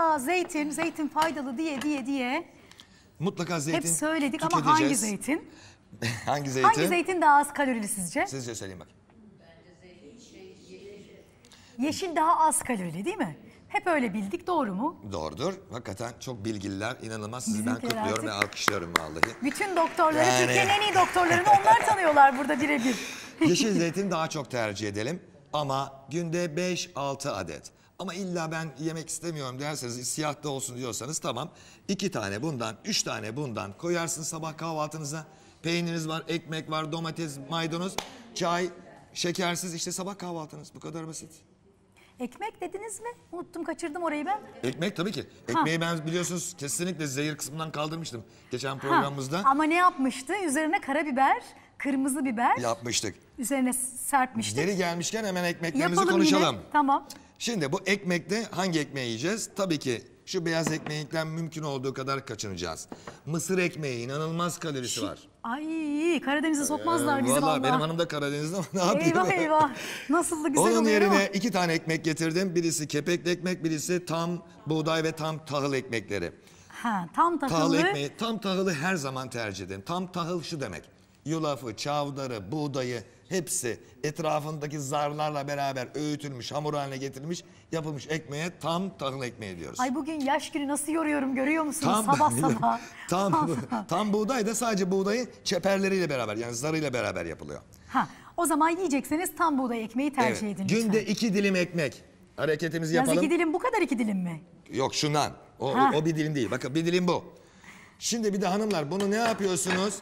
ta zeytin, zeytin faydalı diye diye diye Mutlaka zeytin hep söyledik ama hangi zeytin? hangi zeytin? Hangi zeytin daha az kalorili sizce? Sizce söyleyin bak. Yeşil daha az kalorili değil mi? Hep öyle bildik doğru mu? Doğrudur. Hakikaten çok bilgililer. inanılmaz. sizi ben Bizimkiler kutluyorum ve alkışlıyorum vallahi. Bütün doktorları, Yani- Türkiye'nin en iyi doktorlarını onlar tanıyorlar burada birebir. Yeşil zeytin daha çok tercih edelim ama günde 5-6 adet. Ama illa ben yemek istemiyorum derseniz siyah da olsun diyorsanız tamam. iki tane bundan, üç tane bundan koyarsın sabah kahvaltınıza. Peyniriniz var, ekmek var, domates, maydanoz, çay, şekersiz işte sabah kahvaltınız. Bu kadar basit. Ekmek dediniz mi? Unuttum kaçırdım orayı ben. Ekmek tabii ki. Ekmeği ha. ben biliyorsunuz kesinlikle zehir kısmından kaldırmıştım. Geçen programımızda. Ha. Ama ne yapmıştı? Üzerine karabiber, kırmızı biber. Yapmıştık. Üzerine serpmiştik. Geri gelmişken hemen ekmeklerimizi Yapalım konuşalım. Yine. Tamam. Şimdi bu ekmekte hangi ekmeği yiyeceğiz? Tabii ki şu beyaz ekmeğinden mümkün olduğu kadar kaçınacağız. Mısır ekmeği inanılmaz kalorisi Şi var. Ay Karadeniz'e sokmazlar ee, bizi valla. Benim hanım da Karadeniz'de ama ne yapayım? Eyvah eyvah. Nasıl da güzel Onun yerine iki tane ekmek getirdim. Birisi kepekli ekmek, birisi tam buğday ve tam tahıl ekmekleri. Ha, tam tahıllı. Tahıl ekmeği, tam tahılı her zaman tercih ederim. Tam tahıl şu demek yulafı, çavdarı, buğdayı hepsi etrafındaki zarlarla beraber öğütülmüş, hamur haline getirilmiş, yapılmış ekmeğe tam tahıl ekmeği diyoruz. Ay bugün yaş günü nasıl yoruyorum görüyor musunuz tam, sabah sabah. tam, tam buğday da sadece buğdayı çeperleriyle beraber yani zarıyla beraber yapılıyor. Ha, o zaman yiyecekseniz tam buğday ekmeği tercih evet. edin lütfen. Günde iki dilim ekmek hareketimizi yapalım. Yaz iki dilim bu kadar iki dilim mi? Yok şundan. O, o, o bir dilim değil. Bakın bir dilim bu. Şimdi bir de hanımlar bunu ne yapıyorsunuz?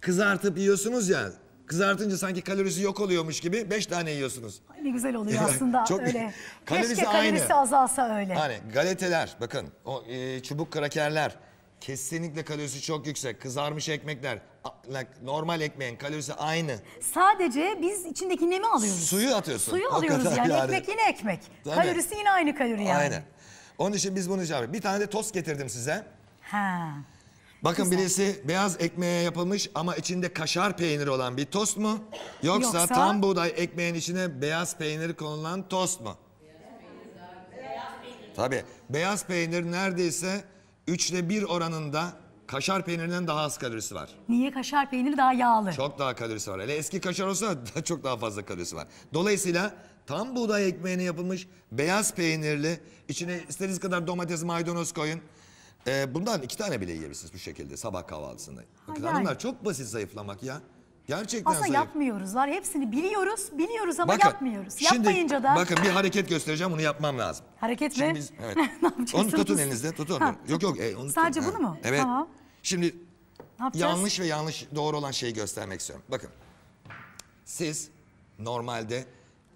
kızartıp yiyorsunuz ya. Kızartınca sanki kalorisi yok oluyormuş gibi beş tane yiyorsunuz. Ay Ne güzel oluyor aslında Çok- öyle. Kalorisi Keşke kalorisi aynı. azalsa öyle. Hani galeteler bakın o e, çubuk krakerler kesinlikle kalorisi çok yüksek. Kızarmış ekmekler normal ekmeğin kalorisi aynı. Sadece biz içindeki nemi alıyoruz. Suyu atıyorsun. Suyu O alıyoruz kadar yani. Ekmek yine ekmek. Tabii. Kalorisi yine aynı kalori yani. Aynen. Onun için biz bunu şey Bir tane de tost getirdim size. Ha. Bakın Güzel. birisi beyaz ekmeğe yapılmış ama içinde kaşar peyniri olan bir tost mu? Yoksa, Yoksa... tam buğday ekmeğin içine beyaz peyniri konulan tost mu? Tabii. Beyaz peynir neredeyse üçte bir oranında kaşar peynirinden daha az kalorisi var. Niye? Kaşar peyniri daha yağlı. Çok daha kalorisi var. Hele eski kaşar olsa çok daha fazla kalorisi var. Dolayısıyla tam buğday ekmeğine yapılmış beyaz peynirli içine istediğiniz kadar domates maydanoz koyun. Ee, bundan iki tane bile yiyebilirsiniz bu şekilde sabah kahvaltısında. Bakın yani. hanımlar çok basit zayıflamak ya. Gerçekten Aslında zayıf. yapmıyoruz var. Hepsini biliyoruz, biliyoruz ama bakın, yapmıyoruz. Şimdi, Yapmayınca da... Bakın bir hareket göstereceğim, bunu yapmam lazım. Hareket Şimdi mi? evet. ne onu tutun elinizde, tutun. Ha. Yok yok. E, onu Sadece tutun. bunu ha. mu? Evet. Tamam. Şimdi yanlış ve yanlış doğru olan şeyi göstermek istiyorum. Bakın, siz normalde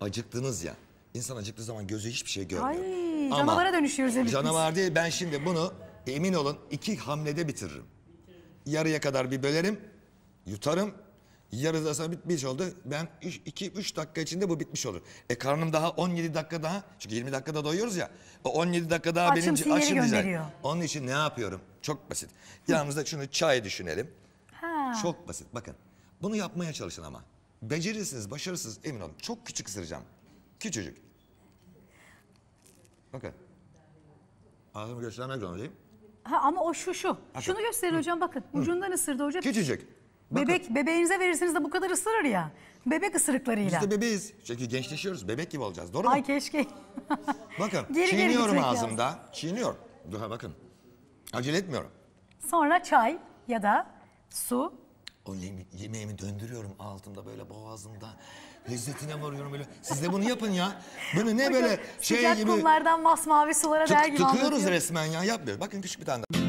acıktınız ya. İnsan acıktığı zaman gözü hiçbir şey görmüyor. Ay, ama, canavara dönüşüyoruz. Ama canavar değil, ben şimdi bunu emin olun iki hamlede bitiririm. bitiririm. Yarıya kadar bir bölerim, yutarım. Yarıda sonra bitmiş şey oldu. Ben 2-3 dakika içinde bu bitmiş olur. E karnım daha 17 dakika daha. Çünkü 20 dakikada doyuyoruz ya. O 17 dakika daha açım benim açım diyecek. Onun için ne yapıyorum? Çok basit. Yanımızda şunu çay düşünelim. Ha. Çok basit. Bakın bunu yapmaya çalışın ama. Becerirsiniz, başarısız. emin olun. Çok küçük ısıracağım. Küçücük. Bakın. Ağzımı göstermek zorundayım. Ha, ama o şu şu. Hakikaten. Şunu gösterin hocam bakın. Ucundan ısırdı hocam. Küçücük. Bebek, bebeğinize verirseniz de bu kadar ısırır ya. Bebek ısırıklarıyla. Biz de bebeğiz. Çünkü gençleşiyoruz. Bebek gibi olacağız. Doğru mu? Ay keşke. bakın geri çiğniyorum geri ağzımda. Lazım. Çiğniyor. Daha bakın. Acele etmiyorum. Sonra çay ya da su o yemeğimi döndürüyorum altımda böyle boğazımda. Lezzetine varıyorum böyle. Siz de bunu yapın ya. Bunu ne böyle şey gibi. Sıcak kumlardan masmavi sulara der gibi Tıkıyoruz resmen ya. Yapmıyor. Bakın küçük bir tane daha.